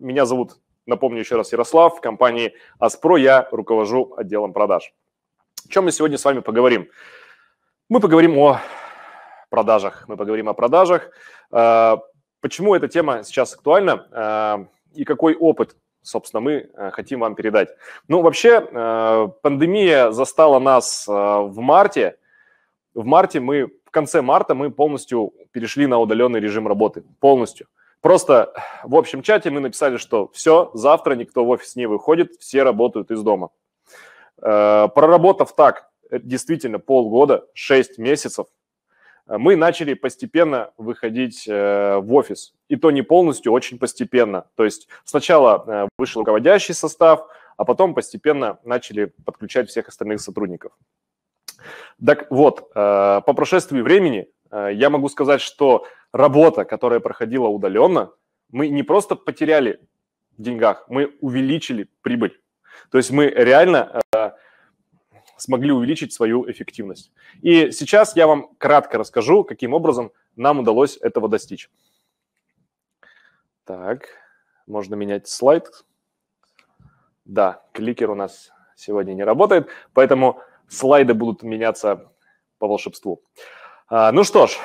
Меня зовут, напомню еще раз, Ярослав. В компании Аспро я руковожу отделом продаж. О чем мы сегодня с вами поговорим? Мы поговорим о продажах. Мы поговорим о продажах. А, почему эта тема сейчас актуальна а, и какой опыт, собственно, мы а, хотим вам передать? Ну, вообще, пандемия застала нас в марте. В марте мы, в конце марта мы полностью перешли на удаленный режим работы. Полностью. Просто в общем чате мы написали, что все, завтра никто в офис не выходит, все работают из дома. Э, проработав так э, действительно полгода, 6 месяцев, э, мы начали постепенно выходить в офис. И то не полностью, очень постепенно. То есть сначала вышел руководящий состав, а потом постепенно начали подключать всех остальных сотрудников. Так вот, по прошествии времени Э, я могу сказать, что работа, которая проходила удаленно, мы не просто потеряли в деньгах, мы увеличили прибыль. То есть мы реально э, смогли увеличить свою эффективность. И сейчас я вам кратко расскажу, каким образом нам удалось этого достичь. Так, можно менять слайд. Да, кликер у нас сегодня не работает, поэтому слайды будут меняться по волшебству. Uh, а, ну что ж,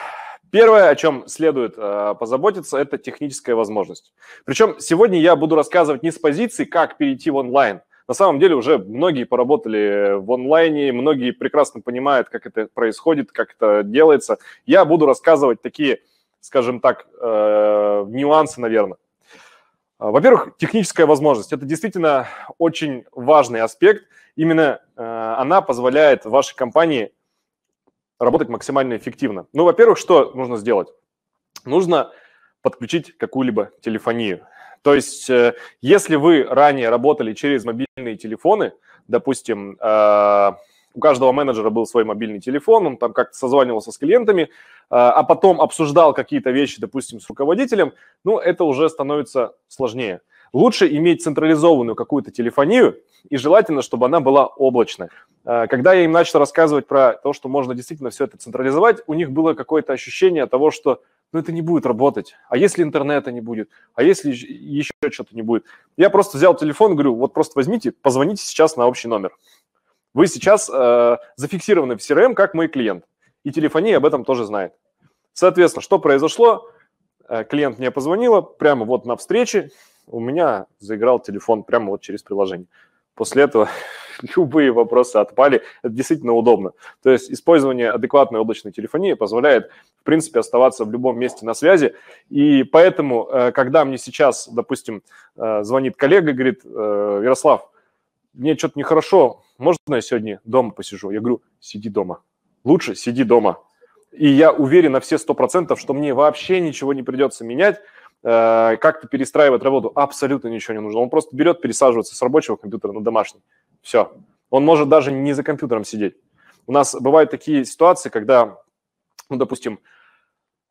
первое, о чем следует а, позаботиться, это техническая возможность. Причем сегодня я буду рассказывать не с позиции, как перейти в онлайн. На самом деле уже многие поработали в онлайне, многие прекрасно понимают, как это происходит, как это делается. Я буду рассказывать такие, скажем так, э, нюансы, наверное. А, во-первых, техническая возможность. Это действительно очень важный аспект. Именно э, она позволяет вашей компании работать максимально эффективно? Ну, во-первых, что нужно сделать? Нужно подключить какую-либо телефонию. То есть, э, если вы ранее работали через мобильные телефоны, допустим, э, у каждого менеджера был свой мобильный телефон, он там как-то созванивался с клиентами, э, а потом обсуждал какие-то вещи, допустим, с руководителем, ну, это уже становится сложнее. Лучше иметь централизованную какую-то телефонию, и желательно, чтобы она была облачная. Э, когда я им начал рассказывать про то, что можно действительно все это централизовать, у них было какое-то ощущение того, что ну, это не будет работать. А если интернета не будет? А если еще что-то не будет? Я просто взял телефон, говорю, вот просто возьмите, позвоните сейчас на общий номер. Вы сейчас э, зафиксированы в CRM эм как мой клиент. И телефония об этом тоже знает. Соответственно, что произошло? Э, клиент мне позвонила прямо вот на встрече, у меня заиграл телефон прямо вот через приложение. После этого любые вопросы отпали. Это действительно удобно. То есть использование адекватной облачной телефонии позволяет, в принципе, оставаться в любом месте на связи. И поэтому, э, когда мне сейчас, допустим, э, звонит коллега и говорит, э, Ярослав, мне что-то нехорошо, можно я сегодня дома посижу? Я говорю, сиди дома. Лучше сиди дома. И я уверен на все сто процентов, что мне вообще ничего не придется менять, Э, как-то перестраивать работу. Абсолютно ничего не нужно. Он просто берет, пересаживается с рабочего компьютера на домашний. Все. Он может даже не за компьютером сидеть. У нас бывают такие ситуации, когда, ну, допустим,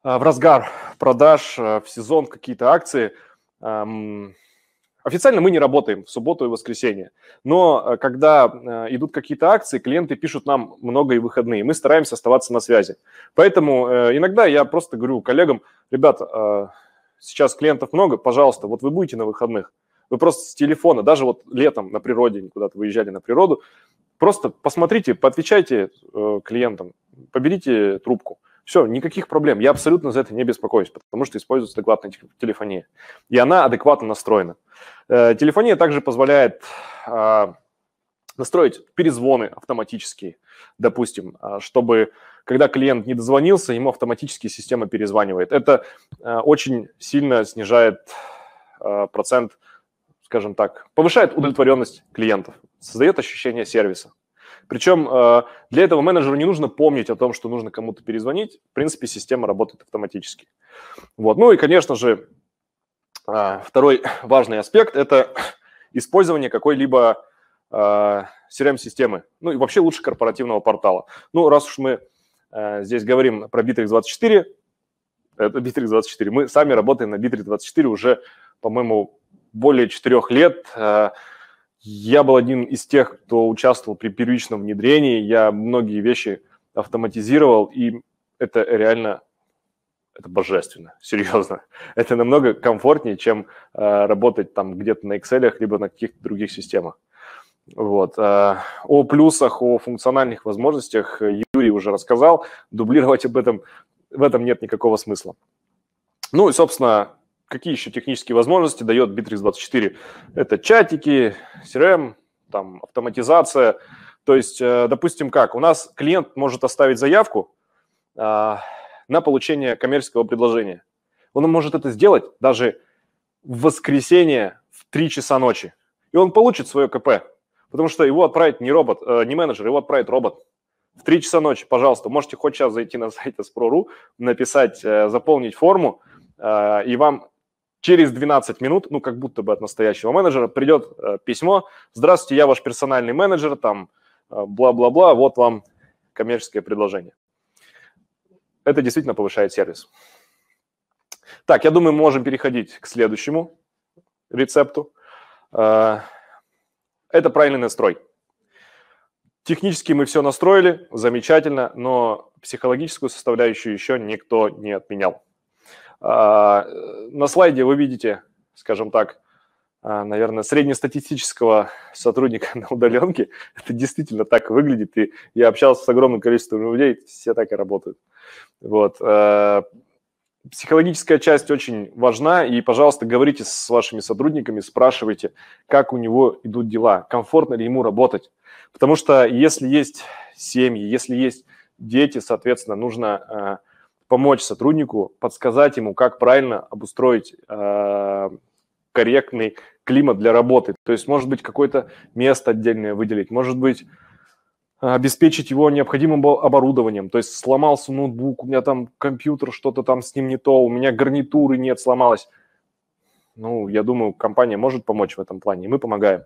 э, в разгар продаж, э, в сезон какие-то акции, эм, официально мы не работаем в субботу и воскресенье. Но когда идут какие-то акции, клиенты пишут нам много и выходные. Мы стараемся оставаться на связи. Поэтому иногда я просто говорю коллегам, ребята, сейчас клиентов много, пожалуйста, вот вы будете на выходных, вы просто с телефона, даже вот летом на природе, куда-то выезжали на природу, просто посмотрите, поотвечайте э, клиентам, поберите трубку. Все, никаких проблем. Я абсолютно за это не беспокоюсь, потому что используется адекватная телефония. И она адекватно настроена. Э, телефония также позволяет э, настроить перезвоны автоматические, допустим, а, чтобы когда клиент не дозвонился, ему автоматически система перезванивает. Это а, очень сильно снижает а, процент, скажем так, повышает удовлетворенность клиентов, создает ощущение сервиса. Причем для этого менеджеру не нужно помнить о том, что нужно кому-то перезвонить. В принципе, система работает автоматически. Вот. Ну и, конечно же, второй важный аспект – это использование какой-либо Э, CRM-системы, ну и вообще лучше корпоративного портала. Ну, раз уж мы э, здесь говорим про Bittrex24, это Bittrex24, мы сами работаем на Bittrex24 уже, по-моему, более четырех лет. Э, я был одним из тех, кто участвовал при первичном внедрении. Я многие вещи автоматизировал, и это реально это божественно, серьезно. Это намного комфортнее, чем э, работать там где-то на Excel, либо на каких-то других системах. Вот. Э, о плюсах, о функциональных возможностях э, Юрий уже рассказал. Дублировать об этом, в этом нет никакого смысла. Ну и, собственно, какие еще технические возможности дает Bittrex24? Это чатики, CRM, эм, там, автоматизация. То есть, э, допустим, как? У нас клиент может оставить заявку на получение коммерческого предложения. Он может это сделать даже в воскресенье в 3 часа ночи. И он получит свое КП. Потому что его отправит не робот, э, не менеджер, его отправит робот. В 3 часа ночи, пожалуйста, можете хоть сейчас зайти на сайт Aspro.ru, написать, э, заполнить форму, э, и вам через 12 минут, ну, как будто бы от настоящего менеджера, придет э, письмо «Здравствуйте, я ваш персональный менеджер», там, э, бла-бла-бла, э, вот вам коммерческое предложение. Это действительно повышает сервис. Так, я думаю, мы можем переходить к следующему рецепту. Э, это правильный настрой. Технически мы все настроили, замечательно, но психологическую составляющую еще никто не отменял. А, на слайде вы видите, скажем так, а, наверное, среднестатистического сотрудника на удаленке. Это действительно так выглядит, и я общался с огромным количеством людей, все так и работают. Вот. Э, психологическая часть очень важна, и, пожалуйста, говорите с вашими сотрудниками, спрашивайте, как у него идут дела, комфортно ли ему работать. Потому что если есть семьи, если есть дети, соответственно, нужно э, помочь сотруднику, подсказать ему, как правильно обустроить э, корректный климат для работы. То есть, может быть, какое-то место отдельное выделить, может быть, обеспечить его необходимым оборудованием. То есть сломался ноутбук, у меня там компьютер, что-то там с ним не то, у меня гарнитуры нет, сломалась. Ну, я думаю, компания может помочь в этом плане, и мы помогаем.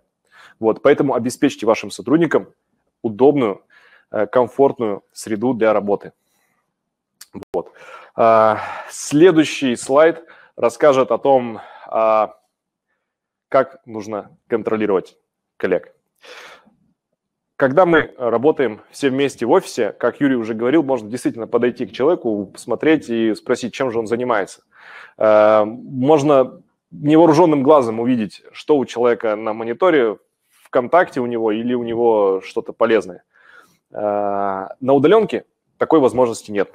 Вот, поэтому обеспечьте вашим сотрудникам удобную, э, комфортную среду для работы. Вот. А, следующий слайд расскажет о том, а, как нужно контролировать коллег когда мы э, работаем все вместе в офисе, как Юрий уже говорил, можно действительно подойти к человеку, посмотреть и спросить, чем же он занимается. Э, можно невооруженным глазом увидеть, что у человека на мониторе, в контакте у него или у него что-то полезное. Э, на удаленке такой возможности нет.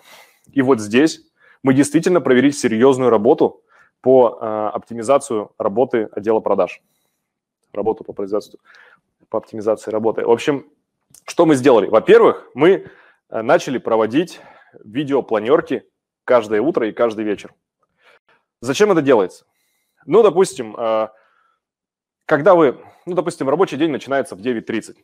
И вот здесь мы действительно проверили серьезную работу по оптимизации работы отдела продаж, работу по производству по оптимизации работы. В общем, что мы сделали? Во-первых, мы э, начали проводить видеопланерки каждое утро и каждый вечер. Зачем это делается? Ну, допустим, э, когда вы, ну, допустим, рабочий день начинается в 9.30,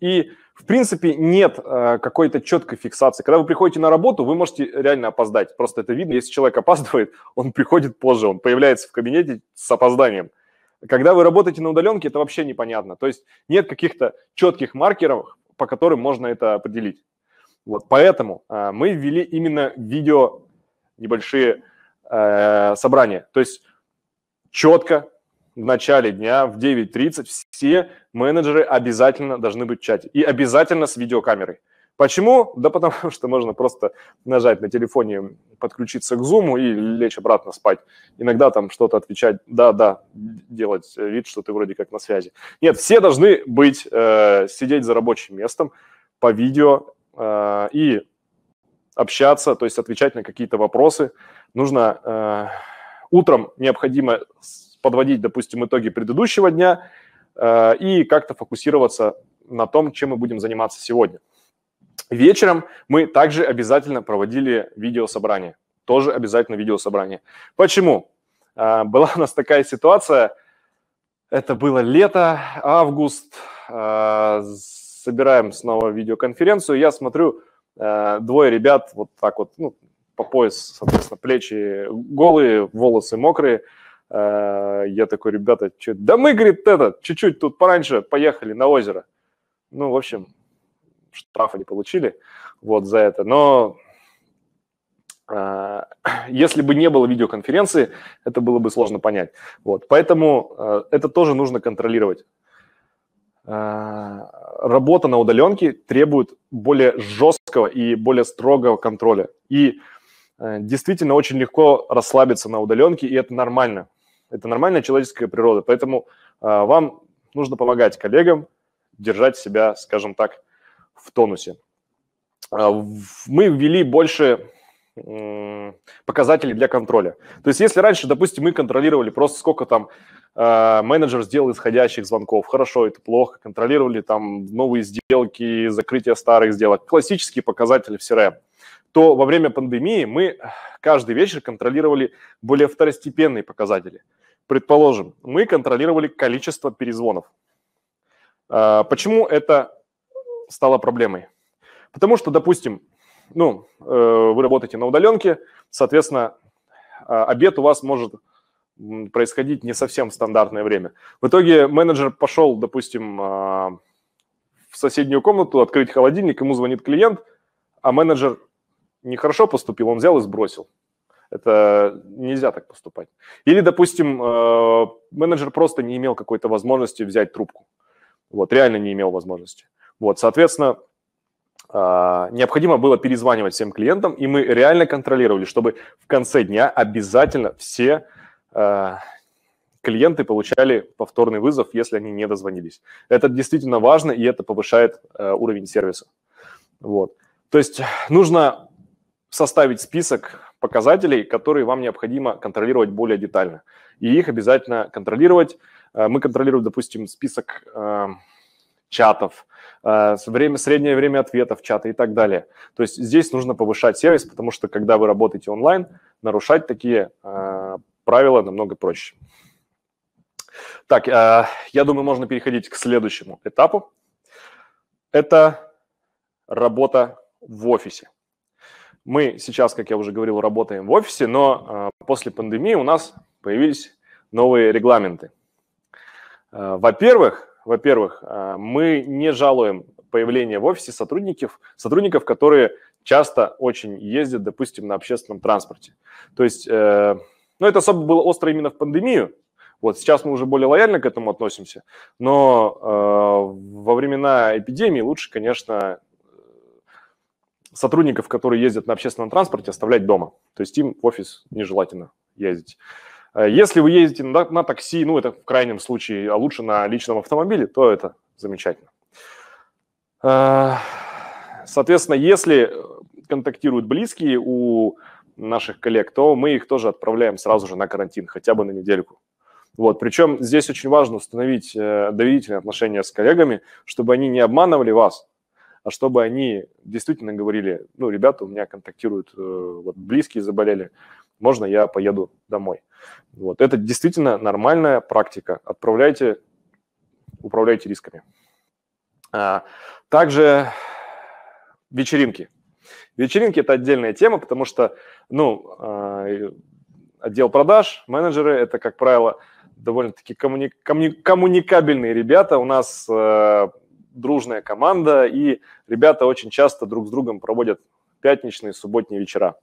и, в принципе, нет э, какой-то четкой фиксации. Когда вы приходите на работу, вы можете реально опоздать. Просто это видно, если человек опаздывает, он приходит позже, он появляется в кабинете с опозданием – когда вы работаете на удаленке, это вообще непонятно. То есть нет каких-то четких маркеров, по которым можно это определить. Вот, поэтому э, мы ввели именно видео небольшие э, собрания. То есть четко в начале дня в 9.30 все менеджеры обязательно должны быть в чате и обязательно с видеокамерой. Почему? Да потому что можно просто нажать на телефоне, подключиться к Zoom и лечь обратно спать. Иногда там что-то отвечать, да-да, делать вид, что ты вроде как на связи. Нет, все должны быть, э, сидеть за рабочим местом по видео э, и общаться, то есть отвечать на какие-то вопросы. Нужно э, утром необходимо подводить, допустим, итоги предыдущего дня э, и как-то фокусироваться на том, чем мы будем заниматься сегодня. Вечером мы также обязательно проводили видеособрание. Тоже обязательно видеособрание. Почему? А, была у нас такая ситуация, это было лето, август, а, собираем снова видеоконференцию, я смотрю, а, двое ребят вот так вот, ну, по пояс, соответственно, плечи голые, волосы мокрые. Я такой, ребята, что да мы, говорит, это, чуть-чуть тут пораньше поехали на озеро. Ну, в общем, штраф не получили вот за это. Но э, если бы не было видеоконференции, это было бы сложно понять. Вот. Поэтому э, это тоже нужно контролировать. Э, работа на удаленке требует более жесткого и более строгого контроля. И действительно очень легко расслабиться на удаленке, и это нормально. Это нормальная человеческая природа. Поэтому вам нужно помогать коллегам держать себя, скажем так, в тонусе. А, мы ввели больше показателей для контроля. То есть если раньше, допустим, мы контролировали просто сколько там а, менеджер сделал исходящих звонков, хорошо, это плохо, контролировали там новые сделки, закрытие старых сделок, классические показатели в CRM, то во время пандемии мы каждый вечер контролировали более второстепенные показатели. Предположим, мы контролировали количество перезвонов. А, почему это стала проблемой. Потому что, допустим, ну, э, вы работаете на удаленке, соответственно, а, обед у вас может происходить не совсем в стандартное время. В итоге менеджер пошел, допустим, а, в соседнюю комнату открыть холодильник, ему звонит клиент, а менеджер нехорошо поступил, он взял и сбросил. Это нельзя так поступать. Или, допустим, э, менеджер просто не имел какой-то возможности взять трубку. Вот, реально не имел возможности. Вот, соответственно, а, необходимо было перезванивать всем клиентам, и мы реально контролировали, чтобы в конце дня обязательно все а, клиенты получали повторный вызов, если они не дозвонились. Это действительно важно, и это повышает а, уровень сервиса. Вот. То есть нужно составить список показателей, которые вам необходимо контролировать более детально. И их обязательно контролировать. Мы контролируем, допустим, список чатов, э, время, среднее время ответа в чата и так далее. То есть здесь нужно повышать сервис, потому что когда вы работаете онлайн, нарушать такие э, правила намного проще. Так, э, я думаю, можно переходить к следующему этапу. Это работа в офисе. Мы сейчас, как я уже говорил, работаем в офисе, но после пандемии у нас появились новые регламенты. Во-первых, во-первых, э, мы не жалуем появление в офисе сотрудников, сотрудников, которые часто очень ездят, допустим, на общественном транспорте. То есть, э, ну, это особо было остро именно в пандемию. Вот сейчас мы уже более лояльно к этому относимся, но э, во времена эпидемии лучше, конечно, сотрудников, которые ездят на общественном транспорте, оставлять дома. То есть им в офис нежелательно ездить. Э, если вы ездите на, на такси, ну, это в крайнем случае, а лучше на личном автомобиле, то это замечательно. Э, соответственно, если э, контактируют близкие у наших коллег, то мы их тоже отправляем сразу же на карантин, хотя бы на недельку. Вот. Причем здесь очень важно установить доверительные отношения с коллегами, чтобы они не обманывали вас, а чтобы они действительно говорили, ну, ребята, у меня контактируют, вот близкие заболели, можно я поеду домой. Вот. Это действительно нормальная практика. Отправляйте, управляйте рисками. А, также вечеринки. Вечеринки – это отдельная тема, потому что, ну, а, отдел продаж, менеджеры – это, как правило, довольно-таки коммуни... Коммуни... коммуникабельные ребята. У нас э, дружная команда, и ребята очень часто друг с другом проводят пятничные, субботние вечера.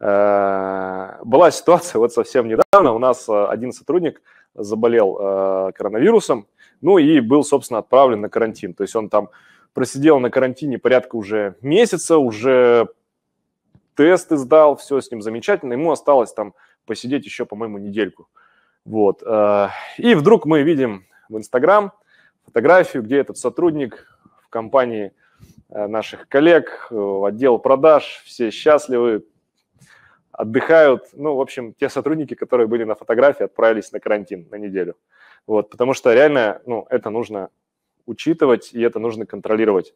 Э, была ситуация вот совсем недавно. У нас э, один сотрудник заболел э, коронавирусом, ну и был, собственно, отправлен на карантин. То есть он там просидел на карантине порядка уже месяца, уже тесты сдал, все с ним замечательно. Ему осталось там посидеть еще, по-моему, недельку. Вот. И вдруг мы видим в Инстаграм фотографию, где этот сотрудник в компании наших коллег, отдел продаж, все счастливы, отдыхают, ну, в общем, те сотрудники, которые были на фотографии, отправились на карантин на неделю. Вот, потому что реально, ну, это нужно учитывать, и это нужно контролировать.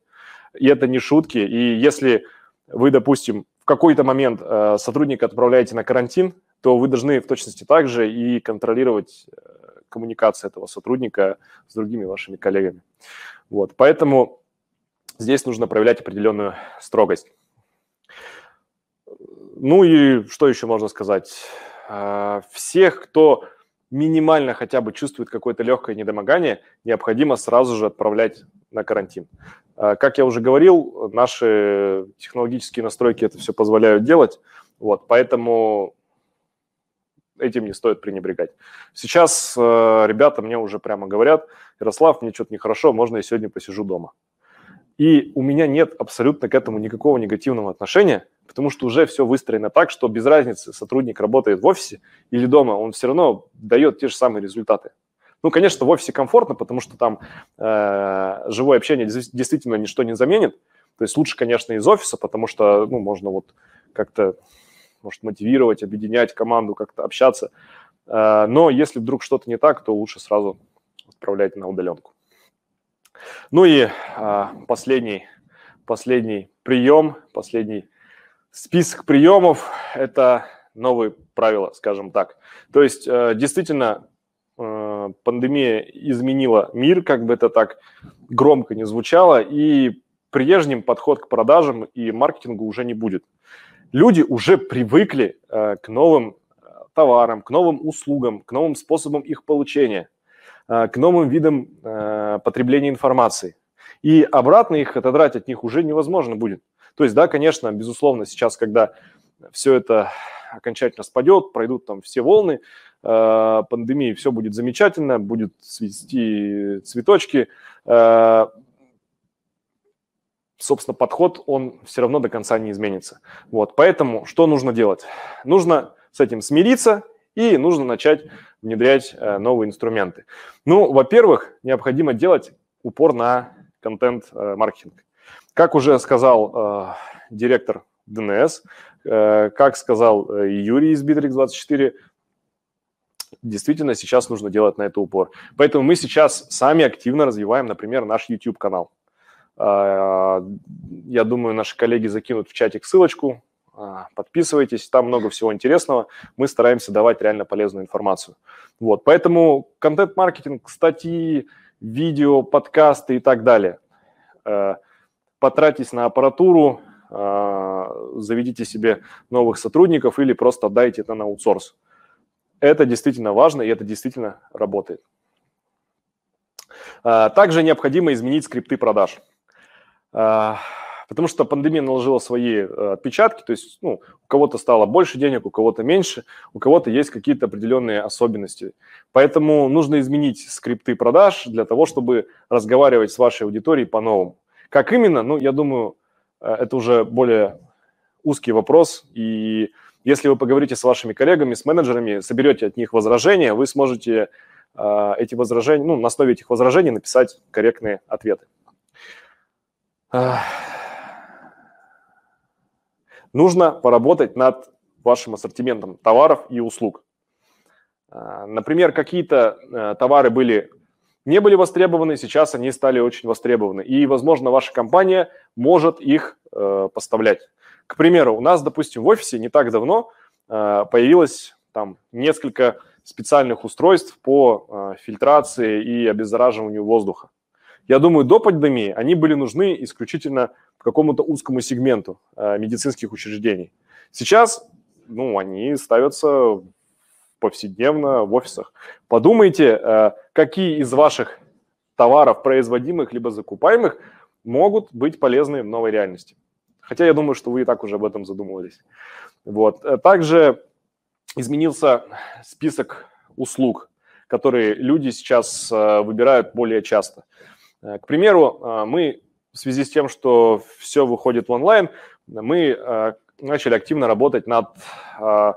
И это не шутки. И если вы, допустим, в какой-то момент э, сотрудника отправляете на карантин, то вы должны в точности также и контролировать э, коммуникацию этого сотрудника с другими вашими коллегами. Вот, поэтому здесь нужно проявлять определенную строгость. Ну и что еще можно сказать? А, всех, кто минимально хотя бы чувствует какое-то легкое недомогание, необходимо сразу же отправлять на карантин. А, как я уже говорил, наши технологические настройки это все позволяют делать, вот, поэтому этим не стоит пренебрегать. Сейчас э, ребята мне уже прямо говорят, Ярослав, мне что-то нехорошо, можно я сегодня посижу дома. И у меня нет абсолютно к этому никакого негативного отношения, потому что уже все выстроено так, что без разницы, сотрудник работает в офисе или дома, он все равно дает те же самые результаты. Ну, конечно, в офисе комфортно, потому что там э, живое общение действительно ничто не заменит. То есть лучше, конечно, из офиса, потому что, ну, можно вот как-то, может, мотивировать, объединять команду, как-то общаться. Э, но если вдруг что-то не так, то лучше сразу отправлять на удаленку. Ну и а, последний, последний прием, последний список приемов – это новые правила, скажем так. То есть э, действительно э, пандемия изменила мир, как бы это так громко не звучало, и прежним подход к продажам и маркетингу уже не будет. Люди уже привыкли э, к новым товарам, к новым услугам, к новым способам их получения – Э, к новым видам э, потребления информации. И обратно их отодрать от них уже невозможно будет. То есть, да, конечно, безусловно, сейчас, когда все это окончательно спадет, пройдут там все волны э, пандемии, все будет замечательно, будет свести цветочки. Э, собственно, подход, он все равно до конца не изменится. Вот, поэтому что нужно делать? Нужно с этим смириться и нужно начать внедрять э, новые инструменты. Ну, во-первых, необходимо делать упор на контент-маркетинг. Э, как уже сказал э, директор ДНС, э, как сказал э, Юрий из Bittrex24, действительно сейчас нужно делать на это упор. Поэтому мы сейчас сами активно развиваем, например, наш YouTube-канал. Я думаю, наши коллеги закинут в чатик ссылочку, а, подписывайтесь, там много всего интересного. Мы стараемся давать реально полезную информацию. Вот, поэтому контент-маркетинг, статьи, видео, подкасты и так далее. Э, потратьтесь на аппаратуру, э, заведите себе новых сотрудников или просто отдайте это на аутсорс. Это действительно важно и это действительно работает. Э, также необходимо изменить скрипты продаж. Потому что пандемия наложила свои э, отпечатки, то есть ну, у кого-то стало больше денег, у кого-то меньше, у кого-то есть какие-то определенные особенности. Поэтому нужно изменить скрипты продаж для того, чтобы разговаривать с вашей аудиторией по-новому. Как именно, ну, я думаю, э, это уже более узкий вопрос, и если вы поговорите с вашими коллегами, с менеджерами, соберете от них возражения, вы сможете э, эти возражения, ну, на основе этих возражений написать корректные ответы нужно поработать над вашим ассортиментом товаров и услуг. А, например, какие-то э, товары были не были востребованы, сейчас они стали очень востребованы. И, возможно, ваша компания может их э, поставлять. К примеру, у нас, допустим, в офисе не так давно э, появилось там несколько специальных устройств по э, фильтрации и обеззараживанию воздуха. Я думаю, до пандемии они были нужны исключительно какому-то узкому сегменту э, медицинских учреждений. Сейчас ну, они ставятся повседневно в офисах. Подумайте, э, какие из ваших товаров, производимых либо закупаемых, могут быть полезны в новой реальности. Хотя я думаю, что вы и так уже об этом задумывались. Вот. Э, также изменился список услуг, которые люди сейчас выбирают более часто. К примеру, мы в связи с тем, что все выходит в онлайн, мы э, начали активно работать над, э,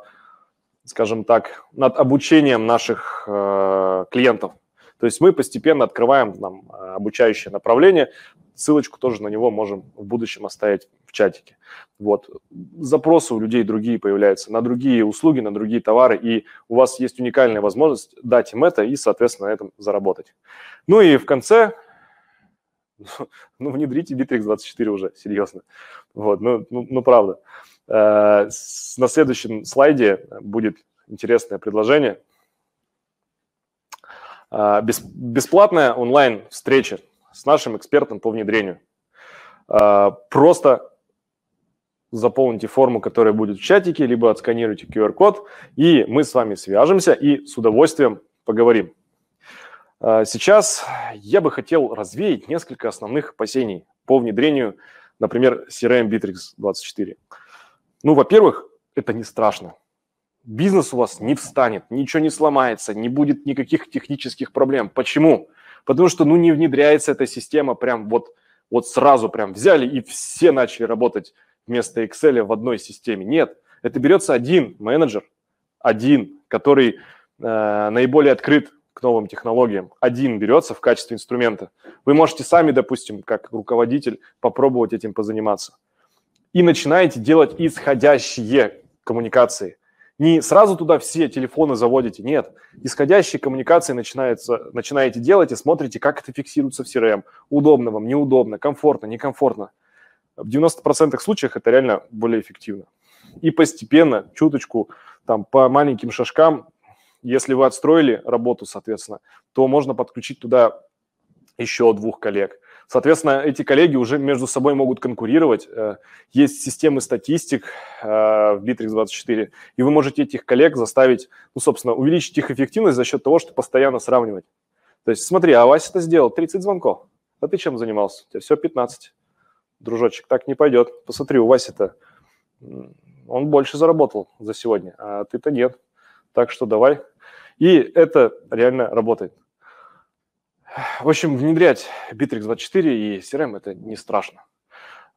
скажем так, над обучением наших э, клиентов. То есть мы постепенно открываем нам обучающее направление. Ссылочку тоже на него можем в будущем оставить в чатике. Вот. Запросы у людей другие появляются на другие услуги, на другие товары, и у вас есть уникальная возможность дать им это и, соответственно, на этом заработать. Ну и в конце ну, внедрите Bittrex 24 уже, серьезно. Вот, ну, ну, ну правда. Э, на следующем слайде будет интересное предложение. Э, бесплатная онлайн-встреча с нашим экспертом по внедрению. Э, просто заполните форму, которая будет в чатике, либо отсканируйте QR-код, и мы с вами свяжемся и с удовольствием поговорим. А, сейчас я бы хотел развеять несколько основных опасений по внедрению, например, CRM Bittrex 24. Ну, во-первых, это не страшно. Бизнес у вас не встанет, ничего не сломается, не будет никаких технических проблем. Почему? Потому что, ну, не внедряется эта система прям вот, вот сразу прям взяли и все начали работать вместо Excel в одной системе. Нет, это берется один менеджер, один, который э, наиболее открыт к новым технологиям один берется в качестве инструмента. Вы можете сами, допустим, как руководитель, попробовать этим позаниматься. И начинаете делать исходящие коммуникации. Не сразу туда все телефоны заводите, нет. Исходящие коммуникации начинается, начинаете делать и смотрите, как это фиксируется в CRM. Эм. Удобно вам, неудобно, комфортно, некомфортно. В 90% случаев это реально более эффективно. И постепенно, чуточку, там, по маленьким шажкам если вы отстроили работу, соответственно, то можно подключить туда еще двух коллег. Соответственно, эти коллеги уже между собой могут конкурировать. Э, есть системы статистик э, в Bittrex24, и вы можете этих коллег заставить, ну, собственно, увеличить их эффективность за счет того, что постоянно сравнивать. То есть, смотри, а Вася это сделал 30 звонков. А ты чем занимался? У тебя все 15. Дружочек, так не пойдет. Посмотри, у Васи-то он больше заработал за сегодня, а ты-то нет. Так что давай и это реально работает. В общем, внедрять Bittrex 24 и CRM – это не страшно.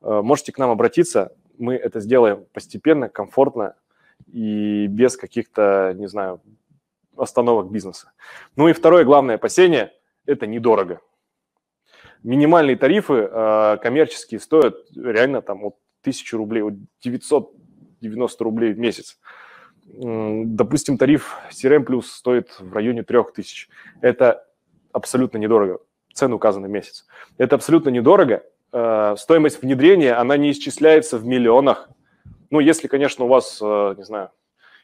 Э, можете к нам обратиться, мы это сделаем постепенно, комфортно и без каких-то, не знаю, остановок бизнеса. Ну и второе главное опасение – это недорого. Минимальные тарифы э, коммерческие стоят реально там от 1000 рублей, от 990 рублей в месяц допустим, тариф CRM плюс стоит в районе 3000. Это абсолютно недорого. Цены указаны месяц. Это абсолютно недорого. Э, стоимость внедрения, она не исчисляется в миллионах. Ну, если, конечно, у вас, э, не знаю,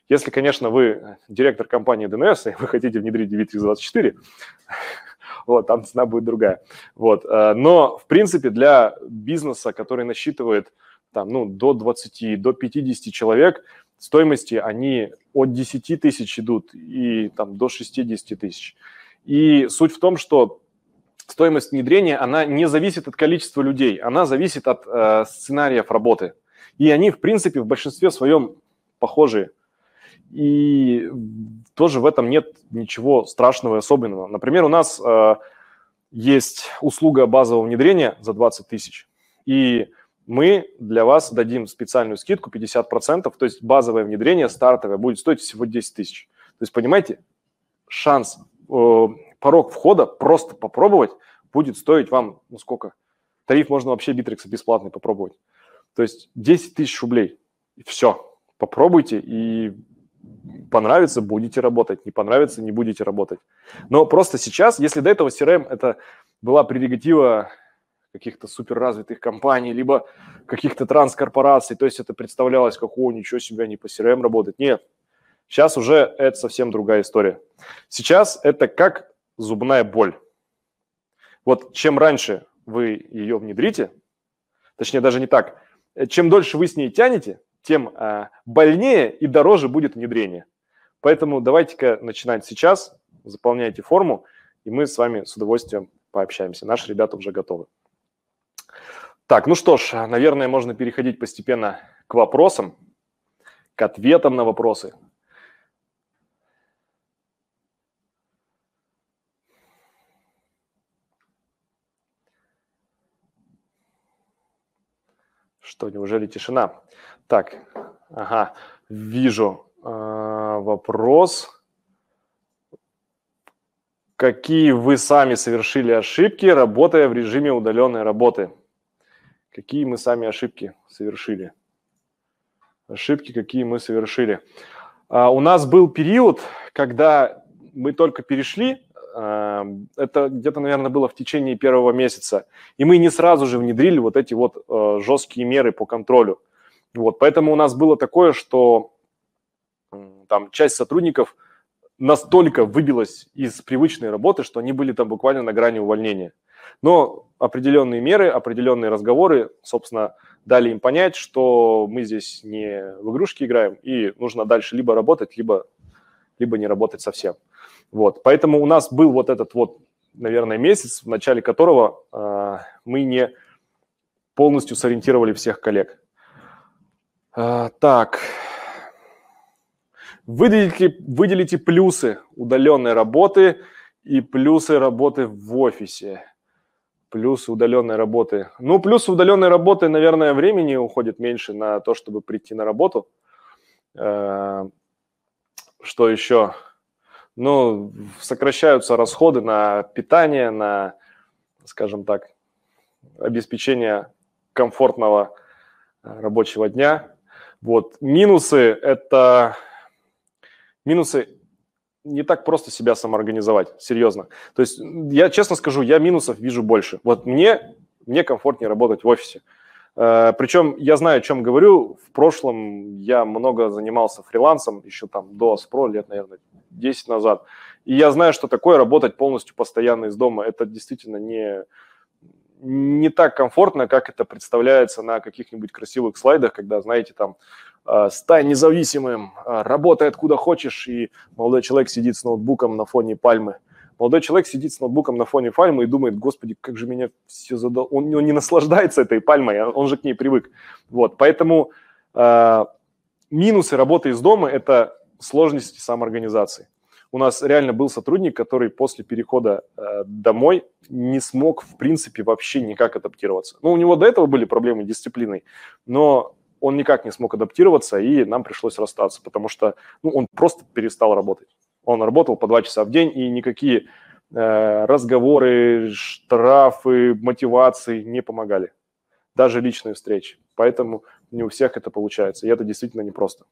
если, конечно, вы директор компании ДНС, и вы хотите внедрить Divitrix 24, вот, там цена будет другая. Вот. Э, но, в принципе, для бизнеса, который насчитывает там, ну, до 20, до 50 человек, стоимости, они от 10 тысяч идут и там, до 60 тысяч. И суть в том, что стоимость внедрения, она не зависит от количества людей, она зависит от э, сценариев работы. И они, в принципе, в большинстве своем похожи. И тоже в этом нет ничего страшного и особенного. Например, у нас э, есть услуга базового внедрения за 20 тысяч. И мы для вас дадим специальную скидку 50%, то есть базовое внедрение стартовое будет стоить всего 10 тысяч. То есть, понимаете, шанс, э, порог входа просто попробовать будет стоить вам, ну сколько, тариф можно вообще битрикса бесплатный попробовать. То есть 10 тысяч рублей, и все. Попробуйте, и понравится, будете работать, не понравится, не будете работать. Но просто сейчас, если до этого CRM это была прерогатива каких-то суперразвитых компаний, либо каких-то транскорпораций. То есть это представлялось как, о, ничего себе, не по CRM эм работать. Нет, сейчас уже это совсем другая история. Сейчас это как зубная боль. Вот чем раньше вы ее внедрите, точнее даже не так, э, чем дольше вы с ней тянете, тем а, больнее и дороже будет внедрение. Поэтому давайте-ка начинать сейчас, заполняйте форму, и мы с вами с удовольствием пообщаемся. Наши ребята уже готовы. Так, ну что ж, наверное, можно переходить постепенно к вопросам, к ответам на вопросы. Что, неужели тишина? Так, ага, вижу э, вопрос. Какие вы сами совершили ошибки, работая в режиме удаленной работы? какие мы сами ошибки совершили. Ошибки, какие мы совершили. А, у нас был период, когда мы только перешли, а, это где-то, наверное, было в течение первого месяца, и мы не сразу же внедрили вот эти вот а, жесткие меры по контролю. Вот, поэтому у нас было такое, что там часть сотрудников настолько выбилась из привычной работы, что они были там буквально на грани увольнения. Но определенные меры, определенные разговоры, собственно, дали им понять, что мы здесь не в игрушки играем, и нужно дальше либо работать, либо, либо не работать совсем. Вот. Поэтому у нас был вот этот вот, наверное, месяц, в начале которого э, мы не полностью сориентировали всех коллег. Э, так. Выделите, выделите плюсы удаленной работы и плюсы работы в офисе плюс удаленной работы. Ну, плюс удаленной работы, наверное, времени уходит меньше на то, чтобы прийти на работу. Э, что еще? Ну, сокращаются расходы на питание, на, скажем так, обеспечение комфортного э, рабочего дня. Вот. Минусы – это... Минусы не так просто себя самоорганизовать, серьезно. То есть я честно скажу, я минусов вижу больше. Вот мне, мне комфортнее работать в офисе. Э, причем я знаю, о чем говорю. В прошлом я много занимался фрилансом, еще там до СПРО лет, наверное, 10 назад. И я знаю, что такое работать полностью постоянно из дома. Это действительно не, не так комфортно, как это представляется на каких-нибудь красивых слайдах, когда, знаете, там а, стань независимым, а, работай откуда хочешь, и молодой человек сидит с ноутбуком на фоне пальмы. Молодой человек сидит с ноутбуком на фоне пальмы и думает, господи, как же меня все задал. Он, он не наслаждается этой пальмой, а он же к ней привык. Вот, поэтому э, минусы работы из дома – это сложности самоорганизации. У нас реально был сотрудник, который после перехода э, домой не смог, в принципе, вообще никак адаптироваться. Ну, у него до этого были проблемы с дисциплиной, но он никак не смог адаптироваться, и нам пришлось расстаться, потому что ну, он просто перестал работать. Он работал по два часа в день, и никакие э, разговоры, штрафы, мотивации не помогали. Даже личные встречи. Поэтому не у всех это получается, и это действительно непросто.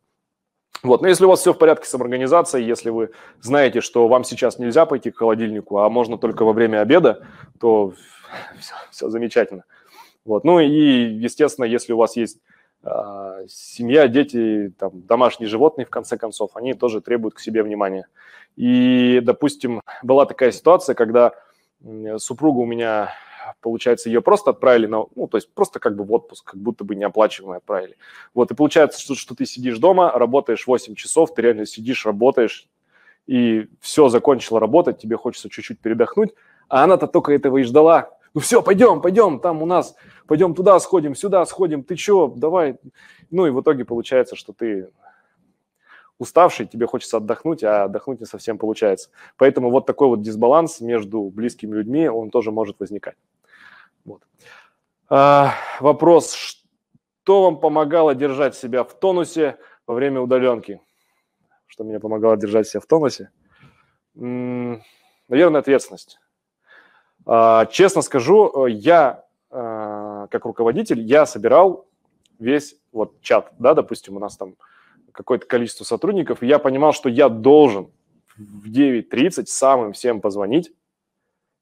Вот. Но если у вас все в порядке с организацией, если вы знаете, что вам сейчас нельзя пойти к холодильнику, а можно только во время обеда, то все, все замечательно. Вот. Ну и, естественно, если у вас есть а, семья, дети, там, домашние животные, в конце концов, они тоже требуют к себе внимания. И, допустим, была такая ситуация, когда супруга у меня, получается, ее просто отправили на, ну, то есть просто как бы в отпуск, как будто бы неоплачиваемый отправили. Вот, и получается, что, что ты сидишь дома, работаешь 8 часов, ты реально сидишь, работаешь, и все, закончила работать, тебе хочется чуть-чуть передохнуть, а она-то только этого и ждала, ну все, пойдем, пойдем, там у нас, пойдем туда сходим, сюда сходим, ты чего, давай. Ну и в итоге получается, что ты уставший, тебе хочется отдохнуть, а отдохнуть не совсем получается. Поэтому вот такой вот дисбаланс между близкими людьми, он тоже может возникать. Вот. А, вопрос, что вам помогало держать себя в тонусе во время удаленки? Что мне помогало держать себя в тонусе? М -м, наверное, ответственность. А, честно скажу, э, я э, как руководитель, я собирал весь вот чат, да, допустим, у нас там какое-то количество сотрудников, и я понимал, что я должен в 9.30 самым всем позвонить,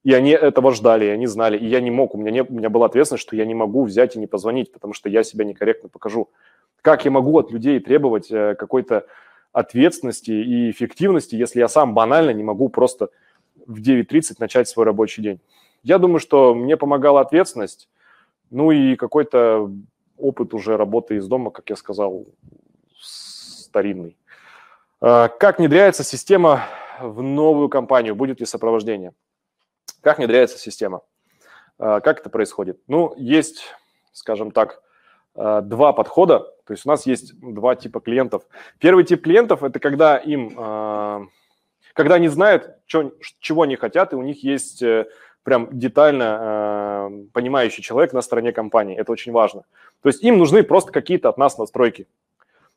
и они этого ждали, и они знали, и я не мог, у меня, не, у меня была ответственность, что я не могу взять и не позвонить, потому что я себя некорректно покажу. Как я могу от людей требовать э, какой-то ответственности и эффективности, если я сам банально не могу просто в 9.30 начать свой рабочий день. Я думаю, что мне помогала ответственность, ну и какой-то опыт уже работы из дома, как я сказал, старинный. А, как внедряется система в новую компанию? Будет ли сопровождение? Как внедряется система? А, как это происходит? Ну, есть, скажем так, а, два подхода. То есть у нас есть два типа клиентов. Первый тип клиентов – это когда им когда они знают, чё, чего они хотят, и у них есть э, прям детально э, понимающий человек на стороне компании. Это очень важно. То есть им нужны просто какие-то от нас настройки.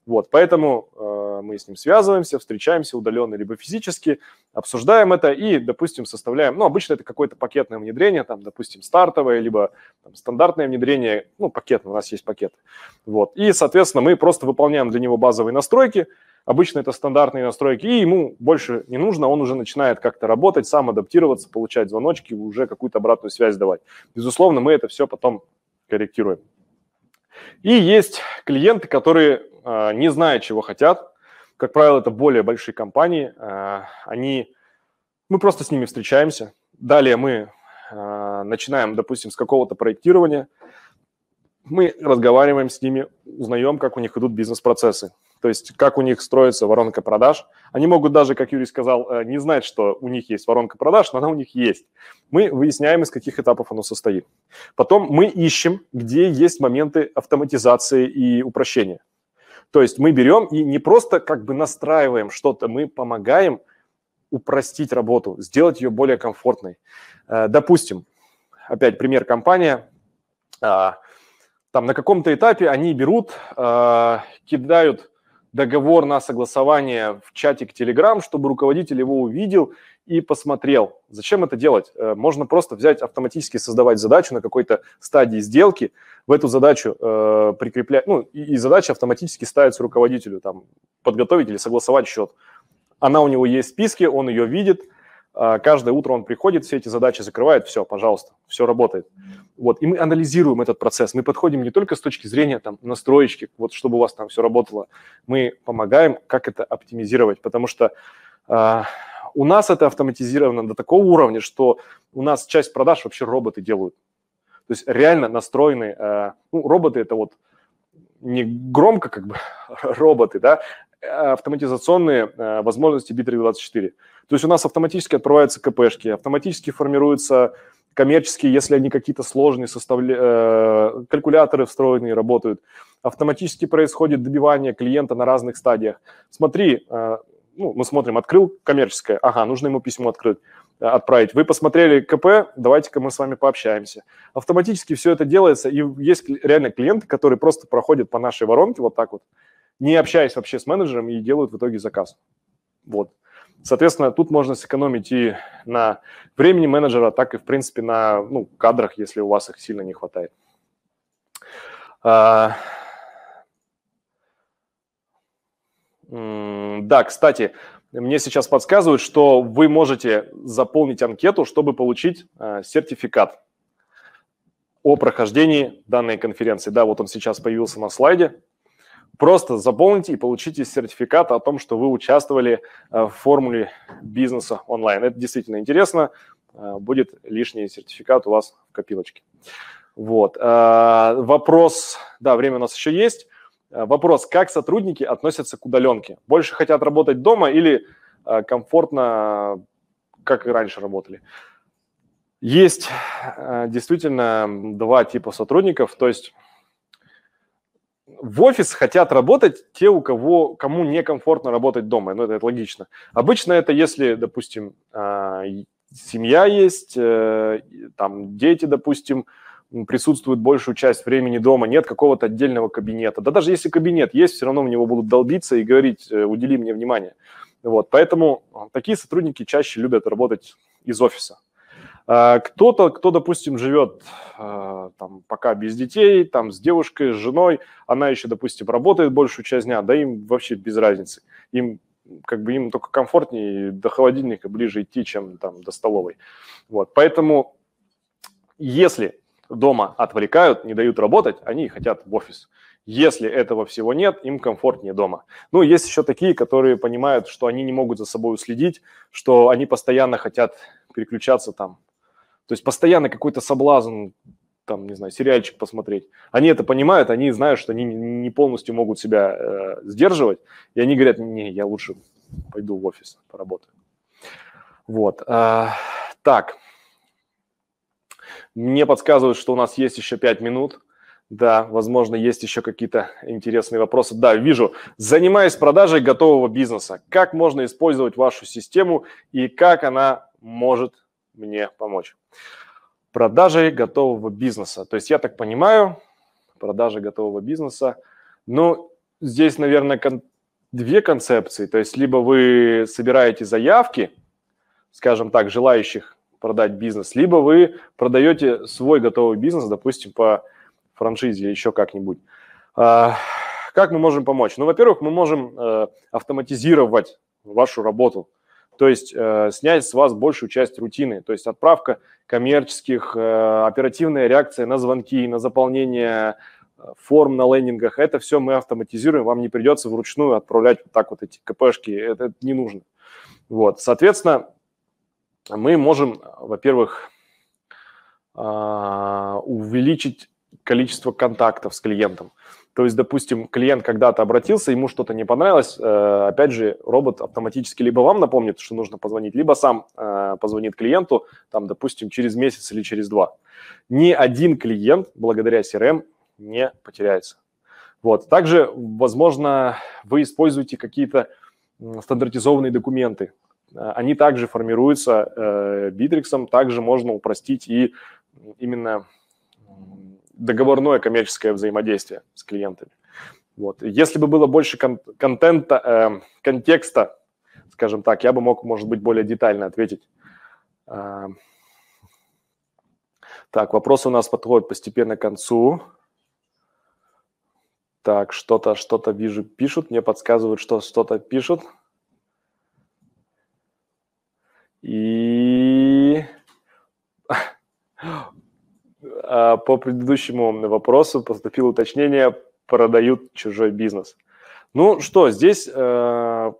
Вот, поэтому э, а, мы с ним связываемся, встречаемся удаленно либо физически, обсуждаем это и, допустим, составляем, ну, обычно это какое-то пакетное внедрение, там, допустим, стартовое, либо там, стандартное внедрение, ну, пакет. у нас есть пакеты. Вот. И, соответственно, мы просто выполняем для него базовые настройки, Обычно это стандартные настройки, и ему больше не нужно, он уже начинает как-то работать, сам адаптироваться, получать звоночки, уже какую-то обратную связь давать. Безусловно, мы это все потом корректируем. И есть клиенты, которые, а, не знают, чего хотят, как правило, это более большие компании. Э, они, мы просто с ними встречаемся. Далее мы э, начинаем, допустим, с какого-то проектирования. Мы разговариваем с ними, узнаем, как у них идут бизнес-процессы. То есть как у них строится воронка продаж. Они могут даже, как Юрий сказал, э, не знать, что у них есть воронка продаж, но она у них есть. Мы выясняем, из каких этапов оно состоит. Потом мы ищем, где есть моменты автоматизации и упрощения. То есть мы берем и не просто как бы настраиваем что-то, мы помогаем упростить работу, сделать ее более комфортной. Э, допустим, опять пример компания, а, там на каком-то этапе они берут, э, кидают договор на согласование в чатик Telegram, чтобы руководитель его увидел – и посмотрел. Зачем это делать? Э, можно просто взять, автоматически создавать задачу на какой-то стадии сделки, в эту задачу э, прикреплять, ну, и, и задача автоматически ставится руководителю, там, подготовить или согласовать счет. Она у него есть в списке, он ее видит, а Каждое утро он приходит, все эти задачи закрывает, все, пожалуйста, все работает. Вот, и мы анализируем этот процесс. Мы подходим не только с точки зрения там, настроечки, вот чтобы у вас там все работало. Мы помогаем, как это оптимизировать, потому что э, у нас это автоматизировано до такого уровня, что у нас часть продаж вообще роботы делают. То есть реально настроены, э, ну, роботы это вот не громко как бы роботы, да, а автоматизационные э, возможности B324. То есть у нас автоматически отправляются КПшки, автоматически формируются коммерческие, если они какие-то сложные, составля... Э, калькуляторы встроенные работают. Автоматически происходит добивание клиента на разных стадиях. Смотри, э, ну, мы смотрим, открыл коммерческое, ага, нужно ему письмо открыть, э, отправить. Вы посмотрели КП, давайте-ка мы с вами пообщаемся. Автоматически все это делается, и есть реально клиенты, которые просто проходят по нашей воронке вот так вот, не общаясь вообще с менеджером, и делают в итоге заказ. Вот. Соответственно, тут можно сэкономить и на времени менеджера, так и, в принципе, на ну, кадрах, если у вас их сильно не хватает. А, Да, кстати, мне сейчас подсказывают, что вы можете заполнить анкету, чтобы получить э, сертификат о прохождении данной конференции. Да, вот он сейчас появился на слайде. Просто заполните и получите сертификат о том, что вы участвовали э, в формуле бизнеса онлайн. Это действительно интересно. Э, будет лишний сертификат у вас в копилочке. Вот. Вопрос, да, время у нас еще есть. Э, вопрос, как сотрудники относятся к удаленке? Больше хотят работать дома или э, комфортно, как и раньше работали? Есть э, действительно два типа сотрудников, то есть в офис хотят работать те, у кого, кому некомфортно работать дома. Ну, это, это логично. Обычно это если, допустим, семья есть, там дети, допустим, присутствует большую часть времени дома, нет какого-то отдельного кабинета. Да даже если кабинет есть, все равно в него будут долбиться и говорить, э, удели мне внимание. Вот, поэтому а, такие сотрудники чаще любят работать из офиса. А, кто-то, кто, допустим, живет а, там, пока без детей, там, с девушкой, с женой, она еще, допустим, работает большую часть дня, да им вообще без разницы. Им как бы им только комфортнее до холодильника ближе идти, чем там до столовой. Вот, поэтому если дома отвлекают, не дают работать, они хотят в офис. Если этого всего нет, им комфортнее дома. Ну, есть еще такие, которые понимают, что они не могут за собой следить, что они постоянно хотят переключаться там. То есть постоянно какой-то соблазн, там, не знаю, сериальчик посмотреть. Они это понимают, они знают, что они не полностью могут себя э, сдерживать, и они говорят, не, я лучше пойду в офис, поработаю. Вот. Э, так. Мне подсказывают, что у нас есть еще 5 минут. Да, возможно, есть еще какие-то интересные вопросы. Да, вижу. Занимаясь продажей готового бизнеса, как можно использовать вашу систему и как она может мне помочь? Продажей готового бизнеса. То есть я так понимаю, продажи готового бизнеса. Ну, здесь, наверное, кон- две концепции. То есть либо вы собираете заявки, скажем так, желающих продать бизнес, либо вы продаете свой готовый бизнес, допустим, по франшизе или еще как-нибудь. А, как мы можем помочь? Ну, во-первых, мы можем э, автоматизировать вашу работу, то есть э, снять с вас большую часть рутины, то есть отправка коммерческих, э, оперативная реакция на звонки, на заполнение форм на лендингах, это все мы автоматизируем, вам не придется вручную отправлять вот так вот эти КПшки, это, это не нужно. Вот, соответственно, мы можем, во-первых, а, увеличить количество контактов с клиентом. То есть, допустим, клиент когда-то обратился, ему что-то не понравилось, э, опять же, робот автоматически либо вам напомнит, что нужно позвонить, либо сам э, позвонит клиенту, там, допустим, через месяц или через два. Ни один клиент благодаря CRM не потеряется. Вот. Также, возможно, вы используете какие-то стандартизованные документы, они также формируются э, Битриксом, также можно упростить и именно договорное коммерческое взаимодействие с клиентами. Вот. Если бы было больше кон- контента, э, контекста, скажем так, я бы мог, может быть, более детально ответить. Э, так, вопросы у нас подходят постепенно к концу. Так, что-то, что-то вижу, пишут, мне подсказывают, что что-то пишут. И а, по предыдущему вопросу поступило уточнение, продают чужой бизнес. Ну что, здесь, э,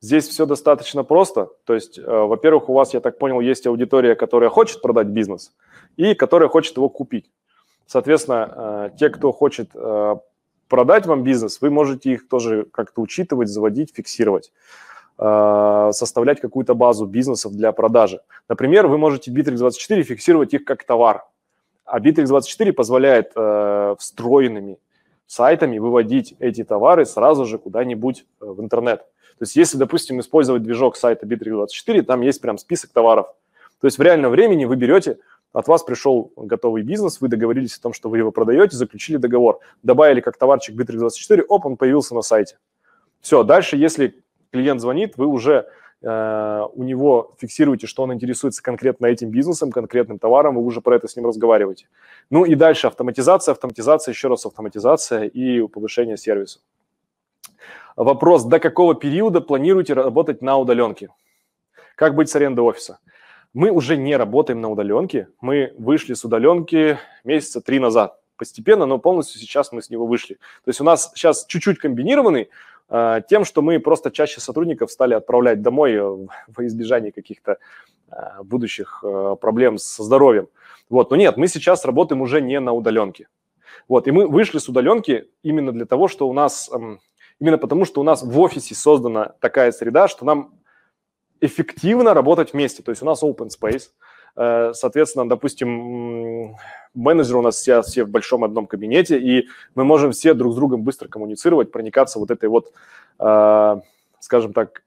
здесь все достаточно просто. То есть, э, во-первых, у вас, я так понял, есть аудитория, которая хочет продать бизнес и которая хочет его купить. Соответственно, э, те, кто хочет продать вам бизнес, вы можете их тоже как-то учитывать, заводить, фиксировать. Э, составлять какую-то базу бизнесов для продажи. Например, вы можете в Bittrex24 фиксировать их как товар, а Bittrex24 позволяет э, встроенными сайтами выводить эти товары сразу же куда-нибудь э, в интернет. То есть если, допустим, использовать движок сайта Bittrex24, там есть прям список товаров. То есть в реальном времени вы берете, от вас пришел готовый бизнес, вы договорились о том, что вы его продаете, заключили договор, добавили как товарчик Bittrex24, оп, он появился на сайте. Все, дальше, если клиент звонит, вы уже э, у него фиксируете, что он интересуется конкретно этим бизнесом, конкретным товаром, вы уже про это с ним разговариваете. Ну и дальше автоматизация, автоматизация, еще раз автоматизация и повышение сервиса. Вопрос, до какого периода планируете работать на удаленке? Как быть с арендой офиса? Мы уже не работаем на удаленке, мы вышли с удаленки месяца три назад постепенно, но полностью сейчас мы с него вышли. То есть у нас сейчас чуть-чуть комбинированный Э, тем, что мы просто чаще сотрудников стали отправлять домой э, во избежание каких-то э, будущих проблем со здоровьем. Вот, но нет, мы сейчас работаем уже не на удаленке. Вот, и мы вышли с удаленки именно для того, что у нас, эм, именно потому, что у нас в офисе создана такая среда, что нам эффективно работать вместе. То есть у нас open space – Э, соответственно, допустим, менеджеры у нас все, все в большом одном кабинете, и мы можем все друг с другом быстро коммуницировать, проникаться вот этой вот, э, скажем так,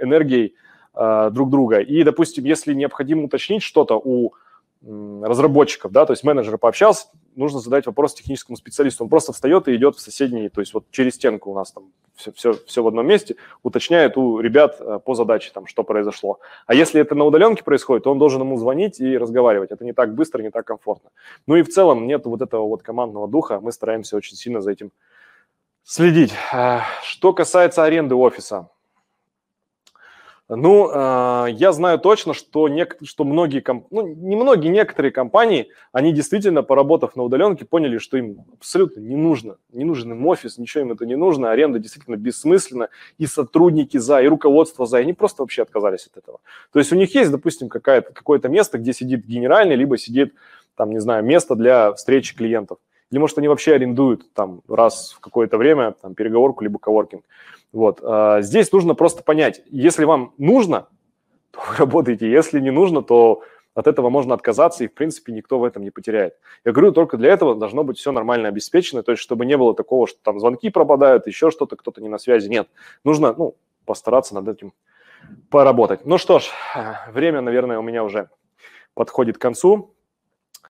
энергией э, друг друга. И, допустим, если необходимо уточнить что-то у разработчиков, да, то есть менеджер пообщался, нужно задать вопрос техническому специалисту. Он просто встает и идет в соседний, то есть вот через стенку у нас там все, все, все в одном месте, уточняет у ребят э, по задаче там, что произошло. А если это на удаленке происходит, то он должен ему звонить и разговаривать. Это не так быстро, не так комфортно. Ну и в целом нет вот этого вот командного духа, мы стараемся очень сильно за этим следить. Э, что касается аренды офиса, ну, э, я знаю точно, что, нек- что многие, комп- ну, не многие, некоторые компании, они действительно, поработав на удаленке, поняли, что им абсолютно не нужно, не нужен им офис, ничего им это не нужно, аренда действительно бессмысленна, и сотрудники за, и руководство за, и они просто вообще отказались от этого. То есть у них есть, допустим, какая-то, какое-то место, где сидит генеральный, либо сидит, там, не знаю, место для встречи клиентов. Или, может, они вообще арендуют там раз в какое-то время там, переговорку либо коворкинг. Вот. А, здесь нужно просто понять, если вам нужно, то вы работаете, если не нужно, то от этого можно отказаться, и, в принципе, никто в этом не потеряет. Я говорю, только для этого должно быть все нормально обеспечено, то есть чтобы не было такого, что там звонки пропадают, еще что-то, кто-то не на связи. Нет, нужно ну, постараться над этим поработать. Ну что ж, э, время, наверное, у меня уже подходит к концу.